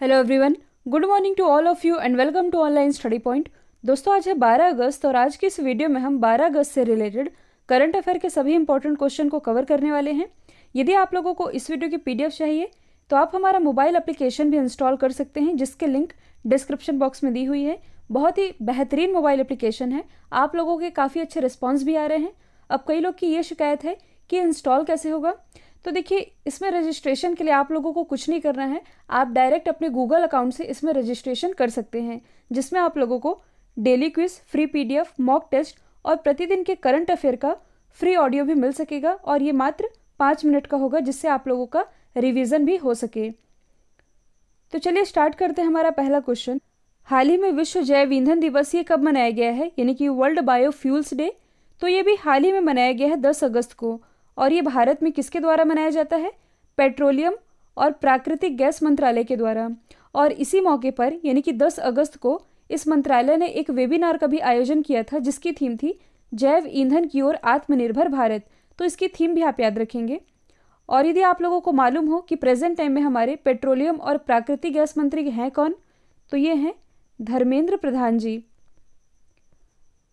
hello everyone good morning to all of you and welcome to online study point दोस्तों आज है 12 अगस्त और आज की इस वीडियो में हम 12 अगस्त से रिलेटेड करंट अफेयर के सभी इंपॉर्टेंट क्वेश्चन को कवर करने वाले हैं यदि आप लोगों को इस वीडियो की पीडीएफ चाहिए तो आप हमारा मोबाइल एप्लीकेशन भी इंस्टॉल कर सकते हैं जिसके लिंक डिस्क्रिप्शन बॉक्स में दी हुई है बहुत ही बेहतरीन मोबाइल एप्लीकेशन है आप लोगों के काफ़ी अच्छे रिस्पॉन्स भी आ रहे हैं अब कई लोग की ये शिकायत है कि इंस्टॉल कैसे होगा तो देखिए इसमें रजिस्ट्रेशन के लिए आप लोगों को कुछ नहीं करना है आप डायरेक्ट अपने गूगल अकाउंट से इसमें रजिस्ट्रेशन कर सकते हैं जिसमें आप लोगों को daily quiz free PDF mock test और प्रतिदिन के करंट अफेयर का फ्री ऑडियो भी मिल सकेगा और ये मात्र पाँच मिनट का होगा जिससे आप लोगों का रिविज़न भी हो सके तो चलिए स्टार्ट करते हैं हमारा पहला क्वेश्चन हाल ही में विश्व जैव ईंधन दिवस ये कब मनाया गया है यानी कि वर्ल्ड बायोफ्यूल्स डे तो ये भी हाल ही में मनाया गया है दस अगस्त को और ये भारत में किसके द्वारा मनाया जाता है पेट्रोलियम और प्राकृतिक गैस मंत्रालय के द्वारा और इसी मौके पर यानी कि 10 अगस्त को इस मंत्रालय ने एक वेबिनार का भी आयोजन किया था जिसकी थीम थी जैव ईंधन की ओर आत्मनिर्भर भारत तो इसकी थीम भी आप याद रखेंगे और यदि आप लोगों को मालूम हो कि प्रेजेंट टाइम में हमारे पेट्रोलियम और प्राकृतिक गैस मंत्री हैं कौन तो ये हैं धर्मेंद्र प्रधान जी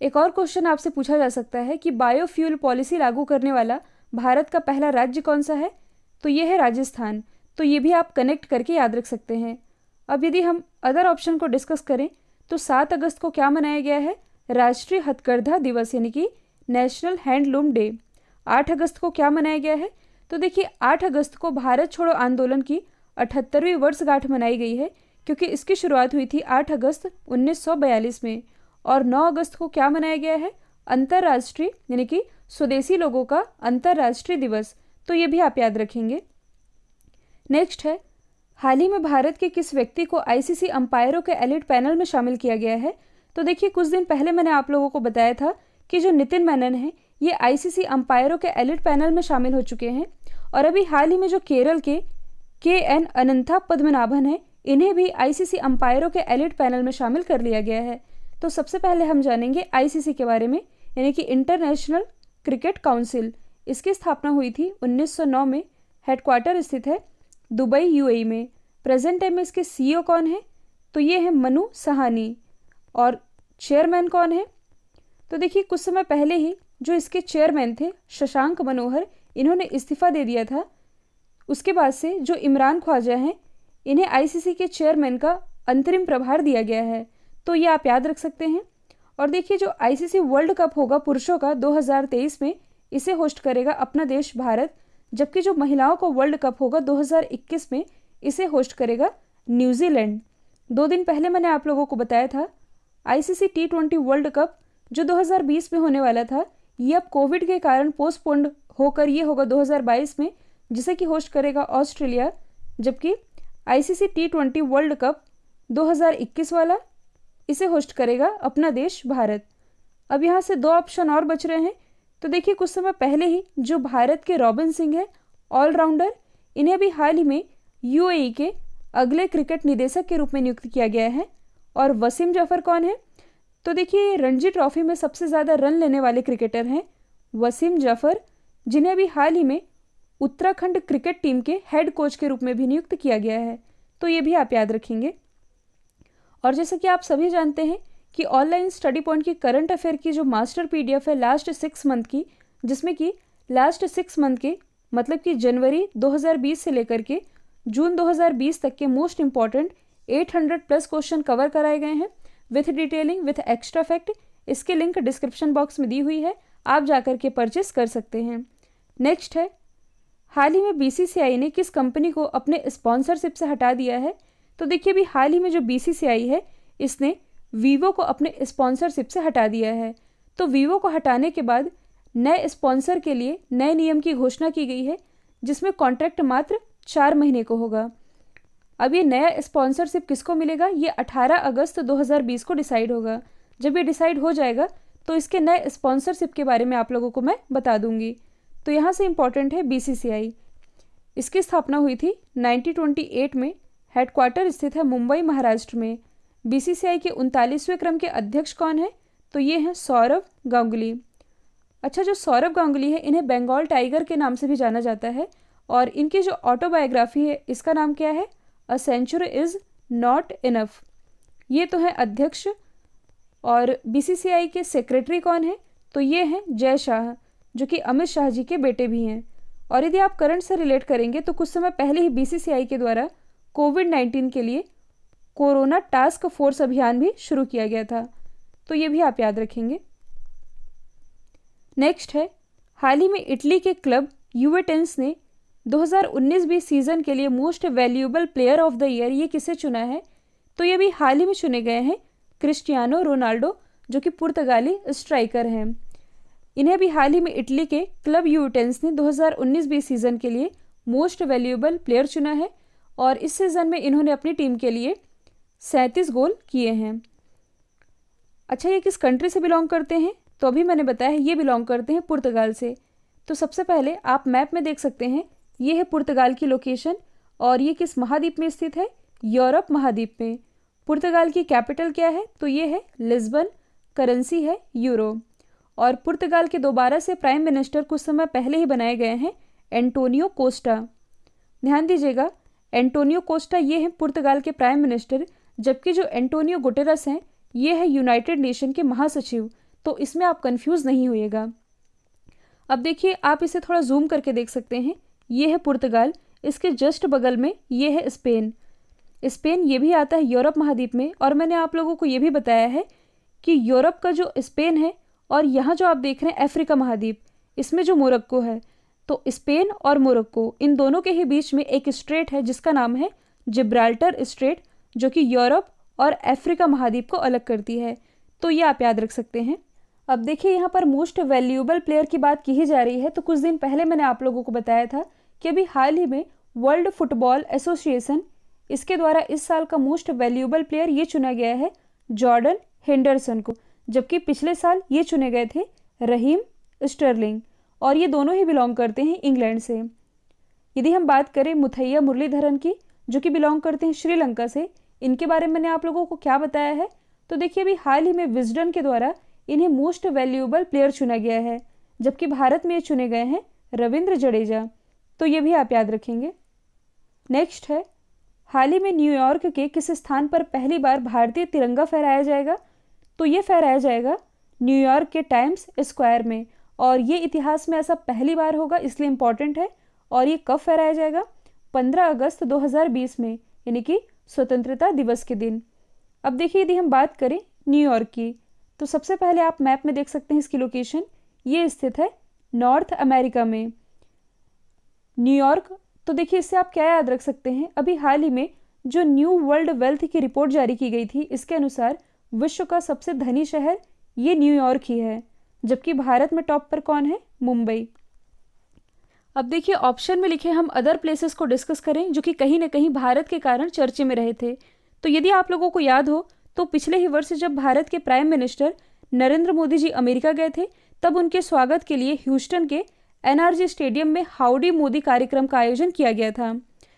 एक और क्वेश्चन आपसे पूछा जा सकता है कि बायोफ्यूल पॉलिसी लागू करने वाला भारत का पहला राज्य कौन सा है तो ये है राजस्थान तो ये भी आप कनेक्ट करके याद रख सकते हैं अब यदि हम अदर ऑप्शन को डिस्कस करें तो सात अगस्त को क्या मनाया गया है राष्ट्रीय हथकरघा दिवस यानी कि नेशनल हैंडलूम डे आठ अगस्त को क्या मनाया गया है तो देखिए आठ अगस्त को भारत छोड़ो आंदोलन की अठहत्तरवीं वर्षगांठ मनाई गई है क्योंकि इसकी शुरुआत हुई थी आठ अगस्त उन्नीस में और नौ अगस्त को क्या मनाया गया है अंतर्राष्ट्रीय यानी कि स्वदेशी लोगों का अंतर्राष्ट्रीय दिवस तो ये भी आप याद रखेंगे नेक्स्ट है हाल ही में भारत के किस व्यक्ति को आईसीसी अंपायरों के एलिट पैनल में शामिल किया गया है तो देखिए कुछ दिन पहले मैंने आप लोगों को बताया था कि जो नितिन मैनन है ये आईसीसी अंपायरों के एलिट पैनल में शामिल हो चुके हैं और अभी हाल ही में जो केरल के के एन अनंथा पद्मनाभन है इन्हें भी आईसीसी अंपायरों के एलिट पैनल में शामिल कर लिया गया है तो सबसे पहले हम जानेंगे आईसीसी के बारे में यानी कि इंटरनेशनल क्रिकेट काउंसिल इसकी स्थापना हुई थी 1909 में हेडक्वार्टर स्थित है दुबई यूएई में प्रेजेंट टाइम में इसके सीईओ कौन है तो ये है मनु सहानी और चेयरमैन कौन है तो देखिए कुछ समय पहले ही जो इसके चेयरमैन थे शशांक मनोहर इन्होंने इस्तीफा दे दिया था उसके बाद से जो इमरान ख्वाजा हैं इन्हें आईसीसी के चेयरमैन का अंतरिम प्रभार दिया गया है तो ये आप याद रख सकते हैं और देखिए जो आईसीसी वर्ल्ड कप होगा पुरुषों का 2023 में इसे होस्ट करेगा अपना देश भारत जबकि जो महिलाओं का वर्ल्ड कप होगा 2021 में इसे होस्ट करेगा न्यूजीलैंड दो दिन पहले मैंने आप लोगों को बताया था ICC T twenty world cup जो 2020 में होने वाला था ये अब कोविड के कारण पोस्टपोन्ड होकर ये होगा 2022 में जिसे कि होस्ट करेगा ऑस्ट्रेलिया जबकि ICC T twenty world cup 2021 वाला इसे होस्ट करेगा अपना देश भारत अब यहाँ से दो ऑप्शन और बच रहे हैं तो देखिए कुछ समय पहले ही जो भारत के रॉबिन सिंह है ऑलराउंडर इन्हें भी हाल ही में यूएई e के अगले क्रिकेट निदेशक के रूप में नियुक्त किया गया है और वसीम जाफर कौन है तो देखिए रणजी ट्रॉफी में सबसे ज़्यादा रन लेने वाले क्रिकेटर हैं वसीम जाफर जिन्हें भी हाल ही में उत्तराखंड क्रिकेट टीम के हेड कोच के रूप में भी नियुक्त किया गया है तो ये भी आप याद रखेंगे और जैसे कि आप सभी जानते हैं कि ऑनलाइन स्टडी पॉइंट की करंट अफेयर की जो मास्टर पीडीएफ है लास्ट सिक्स मंथ की जिसमें कि लास्ट सिक्स मंथ के मतलब कि जनवरी 2020 से लेकर के जून 2020 तक के most important 800 plus question cover कराए गए हैं with detailing with extra fact इसके लिंक डिस्क्रिप्शन बॉक्स में दी हुई है आप जाकर के परचेस कर सकते हैं नेक्स्ट है हाल ही में बी ने किस कंपनी को अपने स्पॉन्सरशिप से हटा दिया है तो देखिए अभी हाल ही में जो बी है इसने वीवो को अपने स्पॉन्सरशिप से हटा दिया है तो वीवो को हटाने के बाद नए स्पॉन्सर के लिए नए नियम की घोषणा की गई है जिसमें कॉन्ट्रैक्ट मात्र चार महीने को होगा अब ये नया स्पॉन्सरशिप किसको मिलेगा ये 18 अगस्त 2020 को डिसाइड होगा जब ये डिसाइड हो जाएगा तो इसके नए स्पॉन्सरशिप के बारे में आप लोगों को मैं बता दूंगी तो यहाँ से इम्पॉर्टेंट है बी इसकी स्थापना हुई थी 1928 में हेडक्वार्टर स्थित है मुंबई महाराष्ट्र में बीसीसीआई के उनतालीसवें क्रम के अध्यक्ष कौन है तो ये हैं सौरव गांगुली अच्छा जो सौरव गांगुली है इन्हें बंगाल टाइगर के नाम से भी जाना जाता है और इनकी जो ऑटोबायोग्राफी है इसका नाम क्या है a century is not enough ये तो है अध्यक्ष और बीसीसीआई के सेक्रेटरी कौन है तो ये हैं जय शाह जो कि अमित शाह जी के बेटे भी हैं और यदि आप करंट से रिलेट करेंगे तो कुछ समय पहले ही बीसीसीआई के द्वारा कोविड नाइन्टीन के लिए कोरोना टास्क फोर्स अभियान भी शुरू किया गया था तो ये भी आप याद रखेंगे नेक्स्ट है हाल ही में इटली के क्लब यूवेटेंस ने 2019-20 सीज़न के लिए most valuable player of the year ये किसे चुना है तो ये भी हाल ही में चुने गए हैं क्रिस्टियानो रोनाल्डो जो कि पुर्तगाली स्ट्राइकर हैं इन्हें भी हाल ही में इटली के क्लब यूटेंस ने 2019 हज़ार सीज़न के लिए मोस्ट वैल्यूएबल प्लेयर चुना है और इस सीज़न में इन्होंने अपनी टीम के लिए सैंतीस गोल किए हैं अच्छा ये किस कंट्री से बिलोंग करते हैं तो अभी मैंने बताया है ये बिलोंग करते हैं पुर्तगाल से तो सबसे पहले आप मैप में देख सकते हैं ये है पुर्तगाल की लोकेशन और ये किस महाद्वीप में स्थित है यूरोप महाद्वीप में पुर्तगाल की कैपिटल क्या है तो ये है लिस्बन करेंसी है यूरो और पुर्तगाल के दोबारा से प्राइम मिनिस्टर कुछ समय पहले ही बनाए गए हैं एंटोनियो कोस्टा ध्यान दीजिएगा एंटोनियो कोस्टा ये हैं पुर्तगाल के प्राइम मिनिस्टर जबकि जो एंटोनियो गुटेरस हैं ये है यूनाइटेड नेशन के महासचिव तो इसमें आप कन्फ्यूज नहीं होइएगा अब देखिए आप इसे थोड़ा जूम करके देख सकते हैं ये है पुर्तगाल इसके जस्ट बगल में ये है स्पेन स्पेन ये भी आता है यूरोप महाद्वीप में और मैंने आप लोगों को ये भी बताया है कि यूरोप का जो स्पेन है और यहाँ जो आप देख रहे हैं अफ्रीका महाद्वीप इसमें जो मोरक्को है तो स्पेन और मोरक्को इन दोनों के ही बीच में एक स्ट्रेट है जिसका नाम है जिब्राल्टर स्ट्रेट जो कि यूरोप और अफ्रीका महाद्वीप को अलग करती है तो ये आप याद रख सकते हैं अब देखिए यहाँ पर मोस्ट वैल्यूएबल प्लेयर की बात की जा रही है तो कुछ दिन पहले मैंने आप लोगों को बताया था कि अभी हाल ही में वर्ल्ड फुटबॉल एसोसिएशन इसके द्वारा इस साल का मोस्ट वैल्यूएबल प्लेयर ये चुना गया है जॉर्डन हेंडरसन को जबकि पिछले साल ये चुने गए थे रहीम स्टर्लिंग और ये दोनों ही बिलोंग करते हैं इंग्लैंड से यदि हम बात करें मुथैया मुरलीधरन की जो कि बिलोंग करते हैं श्रीलंका से इनके बारे में मैंने आप लोगों को क्या बताया है तो देखिए अभी हाल ही में विजडन के द्वारा इन्हें मोस्ट वैल्यूएबल प्लेयर चुना गया है जबकि भारत में ये चुने गए हैं रविंद्र जडेजा तो ये भी आप याद रखेंगे नेक्स्ट है हाल ही में न्यूयॉर्क के किस स्थान पर पहली बार भारतीय तिरंगा फहराया जाएगा तो ये फहराया जाएगा न्यूयॉर्क के टाइम्स स्क्वायर में और ये इतिहास में ऐसा पहली बार होगा इसलिए इम्पॉर्टेंट है और ये कब फहराया जाएगा 15 अगस्त 2020 में यानी कि स्वतंत्रता दिवस के दिन अब देखिए यदि हम बात करें न्यूयॉर्क की तो सबसे पहले आप मैप में देख सकते हैं इसकी लोकेशन ये स्थित है नॉर्थ अमेरिका में न्यूयॉर्क तो देखिए इससे आप क्या याद रख सकते हैं अभी हाल ही में जो न्यू वर्ल्ड वेल्थ की रिपोर्ट जारी की गई थी इसके अनुसार विश्व का सबसे धनी शहर ये न्यूयॉर्क ही है जबकि भारत में टॉप पर कौन है मुंबई अब देखिए ऑप्शन में लिखे हम अदर प्लेसेस को डिस्कस करें जो कि कहीं ना कहीं भारत के कारण चर्चे में रहे थे तो यदि आप लोगों को याद हो तो पिछले ही वर्ष जब भारत के prime minister Narendra Modi ji America गए थे तब उनके स्वागत के लिए ह्यूस्टन के एनआरजी स्टेडियम में हाउडी मोदी कार्यक्रम का आयोजन किया गया था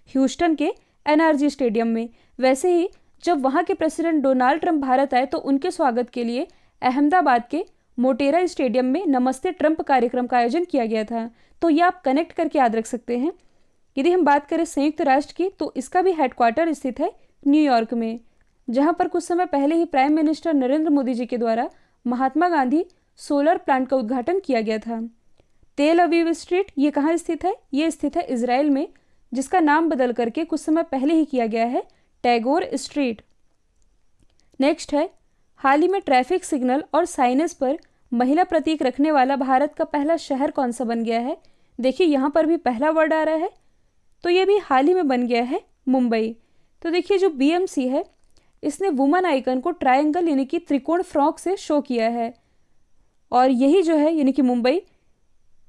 ह्यूस्टन के एनआरजी स्टेडियम में वैसे ही जब वहाँ के प्रेसिडेंट डोनाल्ड ट्रंप भारत आए तो उनके स्वागत के लिए अहमदाबाद के मोटेरा स्टेडियम में नमस्ते ट्रंप कार्यक्रम का आयोजन किया गया था तो ये आप कनेक्ट करके याद रख सकते हैं यदि हम बात करें संयुक्त राष्ट्र की तो इसका भी हेडक्वार्टर स्थित है न्यूयॉर्क में जहां पर कुछ समय पहले ही प्राइम मिनिस्टर नरेंद्र मोदी जी के द्वारा महात्मा गांधी सोलर प्लांट का उद्घाटन किया गया था तेल अवीव स्ट्रीट ये कहाँ स्थित है ये स्थित है इसराइल में जिसका नाम बदल करके कुछ समय पहले ही किया गया है टैगोर स्ट्रीट नेक्स्ट है हाल ही में ट्रैफिक सिग्नल और साइनस पर महिला प्रतीक रखने वाला भारत का पहला शहर कौन सा बन गया है देखिए यहाँ पर भी पहला वर्ड आ रहा है तो ये भी हाल ही में बन गया है मुंबई तो देखिए जो बीएमसी है इसने वुमन आइकन को ट्रायंगल यानी कि त्रिकोण फ्रॉक से शो किया है और यही जो है यानी कि मुंबई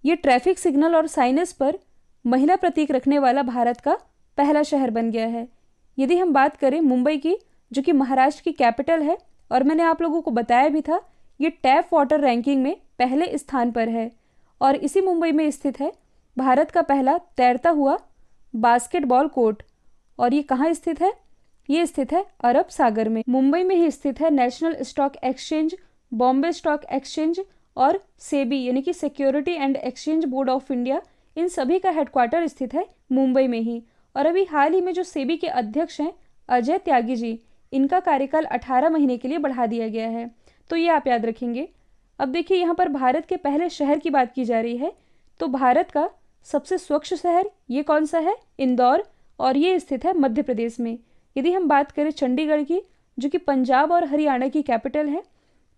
ये ट्रैफिक सिग्नल और साइनस पर महिला प्रतीक रखने वाला भारत का पहला शहर बन गया है यदि हम बात करें मुंबई की जो कि महाराष्ट्र की कैपिटल है और मैंने आप लोगों को बताया भी था ये टैप वाटर रैंकिंग में पहले स्थान पर है और इसी मुंबई में स्थित है भारत का पहला तैरता हुआ बास्केटबॉल कोर्ट और ये कहाँ स्थित है ये स्थित है अरब सागर में मुंबई में ही स्थित है national stock exchange Bombay stock exchange और सेबी यानी कि security and exchange board of India इन सभी का हेडक्वार्टर स्थित है मुंबई में ही और अभी हाल ही में जो सेबी के अध्यक्ष हैं अजय त्यागी जी इनका कार्यकाल 18 महीने के लिए बढ़ा दिया गया है तो ये आप याद रखेंगे अब देखिए यहाँ पर भारत के पहले शहर की बात की जा रही है तो भारत का सबसे स्वच्छ शहर ये कौन सा है इंदौर और ये स्थित है मध्य प्रदेश में यदि हम बात करें चंडीगढ़ की जो कि पंजाब और हरियाणा की कैपिटल है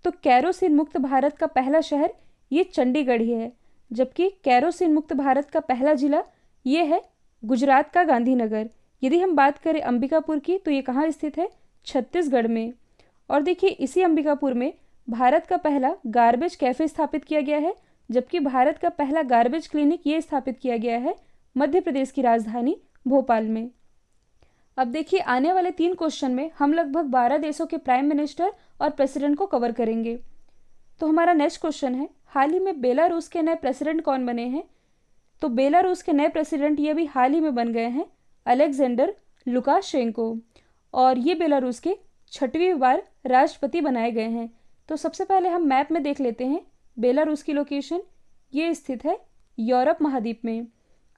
तो कैरोसिन मुक्त भारत का पहला शहर ये चंडीगढ़ ही है जबकि कैरोसिन मुक्त भारत का पहला जिला ये है गुजरात का गांधीनगर यदि हम बात करें अंबिकापुर की तो ये कहाँ स्थित है छत्तीसगढ़ में और देखिए इसी अंबिकापुर में भारत का पहला गार्बेज कैफ़े स्थापित किया गया है जबकि भारत का पहला गार्बेज क्लिनिक ये स्थापित किया गया है मध्य प्रदेश की राजधानी भोपाल में अब देखिए आने वाले तीन क्वेश्चन में हम लगभग बारह देशों के प्राइम मिनिस्टर और प्रेसिडेंट को कवर करेंगे तो हमारा नेक्स्ट क्वेश्चन है हाल ही में बेलारूस के नए प्रेसिडेंट कौन बने हैं तो बेलारूस के नए प्रेसिडेंट ये भी हाल ही में बन गए हैं अलेक्जेंडर लुकाशेंको और ये बेलारूस के छठवीं बार राष्ट्रपति बनाए गए हैं तो सबसे पहले हम मैप में देख लेते हैं बेलारूस की लोकेशन ये स्थित है यूरोप महाद्वीप में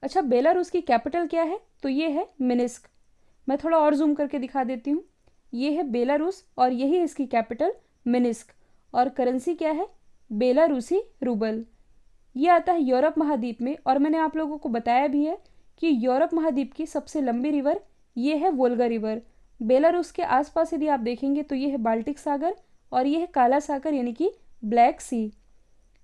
अच्छा बेलारूस की कैपिटल क्या है तो ये है मिनिस्क मैं थोड़ा और जूम करके दिखा देती हूँ ये है बेलारूस और यही इसकी कैपिटल मिनिस्क और करेंसी क्या है बेलारूसी रूबल ये आता है यूरोप महाद्वीप में और मैंने आप लोगों को बताया भी है कि यूरोप महाद्वीप की सबसे लंबी रिवर ये है वोल्गा रिवर बेलारूस के आसपास यदि आप देखेंगे तो ये है बाल्टिक सागर और ये है काला सागर यानी कि ब्लैक सी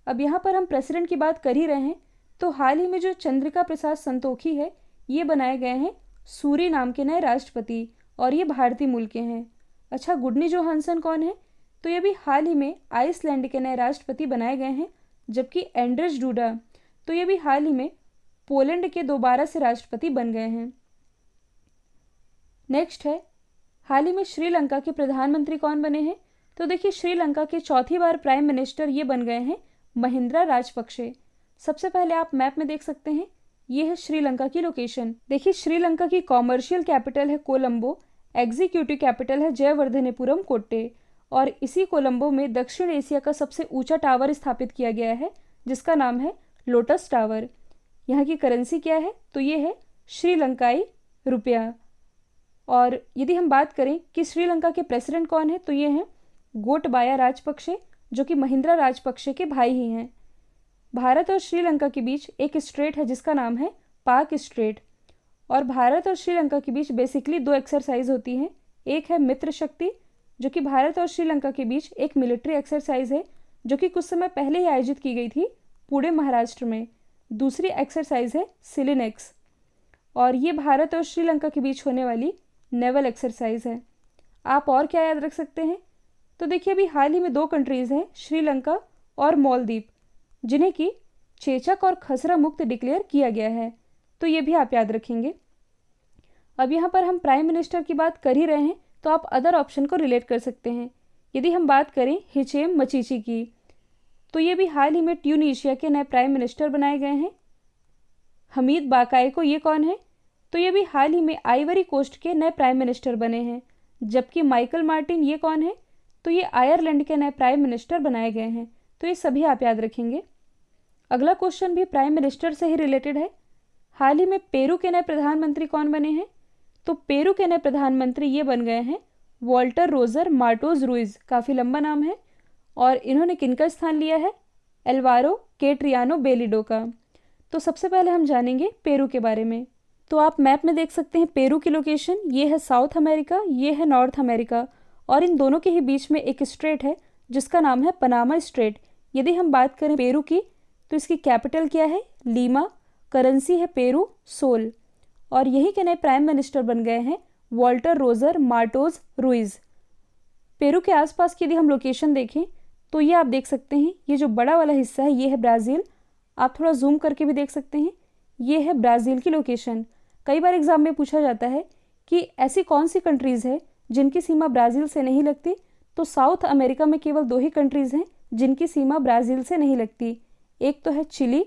अब यहाँ पर हम प्रेसिडेंट की बात कर ही रहे हैं तो हाल ही में जो चंद्रिका प्रसाद संतोखी है ये बनाए गए हैं सूरी नाम के नए राष्ट्रपति और ये भारतीय मूल के हैं अच्छा गुडनी हंसन कौन है तो ये भी हाल ही में आइसलैंड के नए राष्ट्रपति बनाए गए हैं जबकि एंड्रेस डूडा तो ये भी हाल ही में पोलैंड के दोबारा से राष्ट्रपति बन गए हैं नेक्स्ट है हाल ही में श्रीलंका के प्रधानमंत्री कौन बने हैं तो देखिए श्रीलंका के चौथी बार प्राइम मिनिस्टर ये बन गए हैं महिंद्रा राजपक्षे सबसे पहले आप मैप में देख सकते हैं ये है श्रीलंका की लोकेशन देखिए श्रीलंका की कॉमर्शियल कैपिटल है कोलंबो एग्जीक्यूटिव कैपिटल है जयवर्धनेपुरम कोट्टे और इसी कोलंबो में दक्षिण एशिया का सबसे ऊंचा टावर स्थापित किया गया है जिसका नाम है लोटस टावर यहाँ की करेंसी क्या है तो ये है श्रीलंकाई रुपया और यदि हम बात करें कि श्रीलंका के प्रेसिडेंट कौन है तो ये हैं गोटबाया राजपक्षे जो कि महिंद्रा राजपक्षे के भाई ही हैं भारत और श्रीलंका के बीच एक स्ट्रेट है जिसका नाम है पाक स्ट्रेट और भारत और श्रीलंका के बीच बेसिकली दो एक्सरसाइज होती हैं एक है मित्र शक्ति जो कि भारत और श्रीलंका के बीच एक मिलिट्री एक्सरसाइज है जो कि कुछ समय पहले ही आयोजित की गई थी पूरे महाराष्ट्र में दूसरी एक्सरसाइज है सिलिनेक्स और ये भारत और श्रीलंका के बीच होने वाली नेवल एक्सरसाइज है आप और क्या याद रख सकते हैं तो देखिए अभी हाल ही में दो कंट्रीज़ हैं श्रीलंका और मालदीप जिन्हें कि चेचक और खसरा मुक्त डिक्लेयर किया गया है तो ये भी आप याद रखेंगे अब यहाँ पर हम प्राइम मिनिस्टर की बात कर ही रहे हैं तो आप अदर ऑप्शन को रिलेट कर सकते हैं यदि हम बात करें हिचेम मचीची की तो ये भी हाल ही में ट्यूनिशिया के नए प्राइम मिनिस्टर बनाए गए हैं हमीद बाकाए को ये कौन है तो ये भी हाल ही में आइवरी कोस्ट के नए प्राइम मिनिस्टर बने हैं जबकि माइकल मार्टिन ये कौन है तो ये आयरलैंड के नए प्राइम मिनिस्टर बनाए गए हैं तो ये सभी आप याद रखेंगे अगला क्वेश्चन भी प्राइम मिनिस्टर से ही रिलेटेड है हाल ही में पेरू के नए प्रधानमंत्री कौन बने हैं तो पेरू के नए प्रधानमंत्री ये बन गए हैं वॉल्टर रोजर मार्टोज रूइज़ काफ़ी लंबा नाम है और इन्होंने किन का स्थान लिया है एल्वारो केट्रियानो बेलिडो का तो सबसे पहले हम जानेंगे पेरू के बारे में तो आप मैप में देख सकते हैं पेरू की लोकेशन ये है साउथ अमेरिका ये है नॉर्थ अमेरिका और इन दोनों के ही बीच में एक स्ट्रेट है जिसका नाम है पनामा स्ट्रेट यदि हम बात करें पेरू की तो इसकी कैपिटल क्या है लीमा करेंसी है पेरू सोल और यही के नए प्राइम मिनिस्टर बन गए हैं Walter Roger Martos Ruiz Peru के आसपास की यदि हम लोकेशन देखें तो ये आप देख सकते हैं ये जो बड़ा वाला हिस्सा है ये है ब्राज़ील आप थोड़ा जूम करके भी देख सकते हैं ये है ब्राज़ील की लोकेशन कई बार एग्जाम में पूछा जाता है कि ऐसी कौन सी कंट्रीज़ है जिनकी सीमा ब्राज़ील से नहीं लगती तो साउथ अमेरिका में केवल दो ही कंट्रीज़ हैं जिनकी सीमा ब्राज़ील से नहीं लगती एक तो है चिली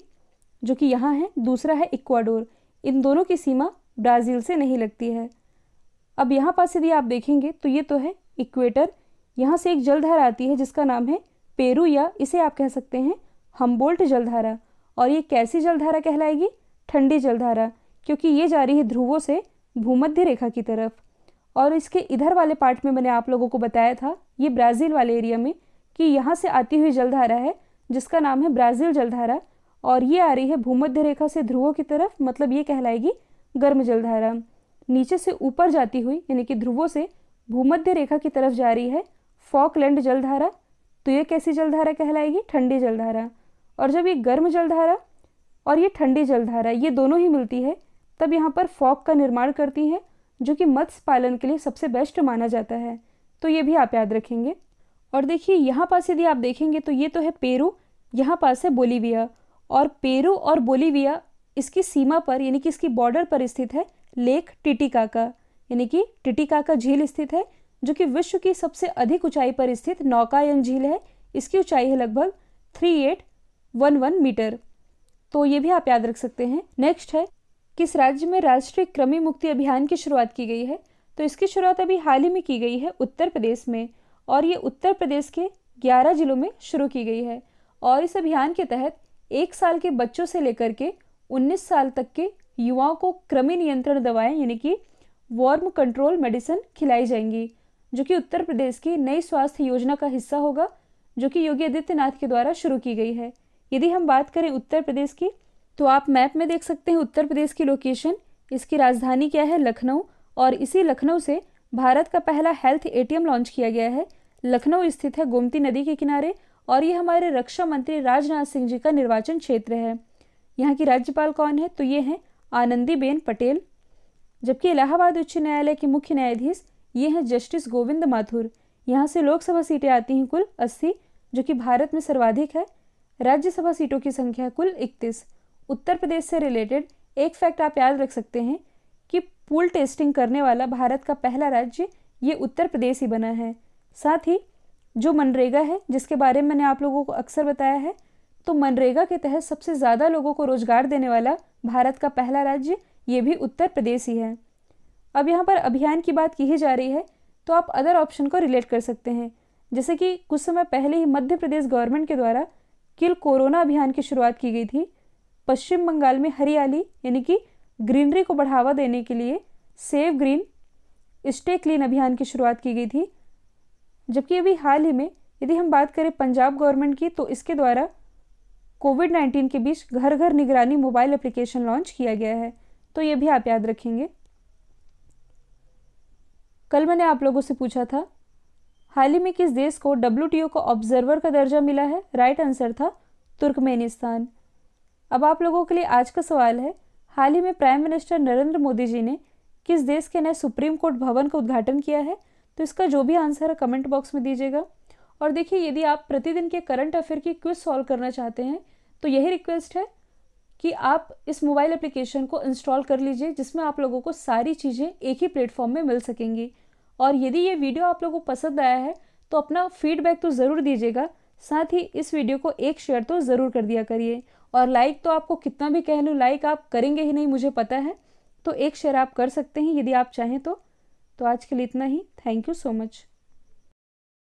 जो कि यहाँ है दूसरा है इक्वाडोर इन दोनों की सीमा ब्राज़ील से नहीं लगती है अब यहाँ पास यदि आप देखेंगे तो ये तो है इक्वेटर यहाँ से एक जलधारा आती है जिसका नाम है पेरू या इसे आप कह सकते हैं हम्बोल्ट जलधारा और ये कैसी जलधारा कहलाएगी ठंडी जलधारा क्योंकि ये जा रही है ध्रुवों से भूमध्य रेखा की तरफ और इसके इधर वाले पार्ट में मैंने आप लोगों को बताया था ये ब्राज़ील वाले एरिया में कि यहाँ से आती हुई जलधारा है जिसका नाम है ब्राज़ील जलधारा और ये आ रही है भूमध्य रेखा से ध्रुवों की तरफ मतलब ये कहलाएगी गर्म जलधारा नीचे से ऊपर जाती हुई यानी कि ध्रुवों से भूमध्य रेखा की तरफ जा रही है फॉकलैंड जलधारा तो ये कैसी जलधारा कहलाएगी ठंडी जलधारा और जब ये गर्म जलधारा और ये ठंडी जलधारा ये दोनों ही मिलती है तब यहाँ पर फॉक का निर्माण करती हैं जो कि मत्स्य पालन के लिए सबसे बेस्ट माना जाता है तो ये भी आप याद रखेंगे और देखिए यहाँ पास यदि आप देखेंगे तो ये तो है पेरू यहाँ पास है बोलीविया और पेरू और बोलीविया इसकी सीमा पर यानी कि इसकी बॉर्डर पर स्थित है लेक टिटिकाका यानी कि टिटिकाका झील स्थित है जो कि विश्व की सबसे अधिक ऊंचाई पर स्थित नौकायन झील है इसकी ऊंचाई है लगभग three eight one one metre तो ये भी आप याद रख सकते हैं नेक्स्ट है किस राज्य में राष्ट्रीय कृमि मुक्ति अभियान की शुरुआत की गई है तो इसकी शुरुआत अभी हाल ही में की गई है उत्तर प्रदेश में और ये उत्तर प्रदेश के 11 जिलों में शुरू की गई है और इस अभियान के तहत एक साल के बच्चों से लेकर के 19 साल तक के युवाओं को कृमि नियंत्रण दवाएं यानी कि वार्म कंट्रोल मेडिसिन खिलाई जाएंगी जो कि उत्तर प्रदेश की नई स्वास्थ्य योजना का हिस्सा होगा जो कि योगी आदित्यनाथ के द्वारा शुरू की गई है यदि हम बात करें उत्तर प्रदेश की तो आप मैप में देख सकते हैं उत्तर प्रदेश की लोकेशन इसकी राजधानी क्या है लखनऊ और इसी लखनऊ से भारत का पहला हेल्थ एटीएम लॉन्च किया गया है लखनऊ स्थित है गोमती नदी के किनारे और ये हमारे रक्षा मंत्री राजनाथ सिंह जी का निर्वाचन क्षेत्र है यहाँ की राज्यपाल कौन है तो ये हैं आनंदीबेन पटेल जबकि इलाहाबाद उच्च न्यायालय के मुख्य न्यायाधीश ये हैं जस्टिस गोविंद माथुर यहाँ से लोकसभा सीटें आती हैं कुल अस्सी जो कि भारत में सर्वाधिक है राज्यसभा सीटों की संख्या कुल इकतीस उत्तर प्रदेश से रिलेटेड एक फैक्ट आप याद रख सकते हैं कि पूल टेस्टिंग करने वाला भारत का पहला राज्य ये उत्तर प्रदेश ही बना है साथ ही जो मनरेगा है जिसके बारे में मैंने आप लोगों को अक्सर बताया है तो मनरेगा के तहत सबसे ज़्यादा लोगों को रोजगार देने वाला भारत का पहला राज्य ये भी उत्तर प्रदेश ही है अब यहाँ पर अभियान की बात की जा रही है तो आप अदर ऑप्शन को रिलेट कर सकते हैं जैसे कि कुछ समय पहले ही मध्य प्रदेश गवर्नमेंट के द्वारा किल कोरोना अभियान की शुरुआत की गई थी पश्चिम बंगाल में हरियाली यानी कि ग्रीनरी को बढ़ावा देने के लिए सेव ग्रीन स्टे क्लीन अभियान की शुरुआत की गई थी जबकि अभी हाल ही में यदि हम बात करें पंजाब गवर्नमेंट की तो इसके द्वारा कोविड नाइन्टीन के बीच घर घर निगरानी मोबाइल एप्लीकेशन लॉन्च किया गया है तो ये भी आप याद रखेंगे कल मैंने आप लोगों से पूछा था हाल ही में किस देश को डब्ल्यू का ऑब्जर्वर का दर्जा मिला है राइट आंसर था तुर्कमेनिस्तान अब आप लोगों के लिए आज का सवाल है हाल ही में प्राइम मिनिस्टर नरेंद्र मोदी जी ने किस देश के नए सुप्रीम कोर्ट भवन का उद्घाटन किया है तो इसका जो भी आंसर है कमेंट बॉक्स में दीजिएगा और देखिए यदि आप प्रतिदिन के करंट अफेयर की क्विज सॉल्व करना चाहते हैं तो यही रिक्वेस्ट है कि आप इस मोबाइल एप्लीकेशन को इंस्टॉल कर लीजिए जिसमें आप लोगों को सारी चीज़ें एक ही प्लेटफॉर्म में मिल सकेंगी और यदि ये वीडियो आप लोगों को पसंद आया है तो अपना फीडबैक तो ज़रूर दीजिएगा साथ ही इस वीडियो को एक शेयर तो ज़रूर कर दिया करिए और लाइक तो आपको कितना भी कह लूँ लाइक आप करेंगे ही नहीं मुझे पता है तो एक शेयर आप कर सकते हैं यदि आप चाहें तो, तो आज के लिए इतना ही थैंक यू सो मच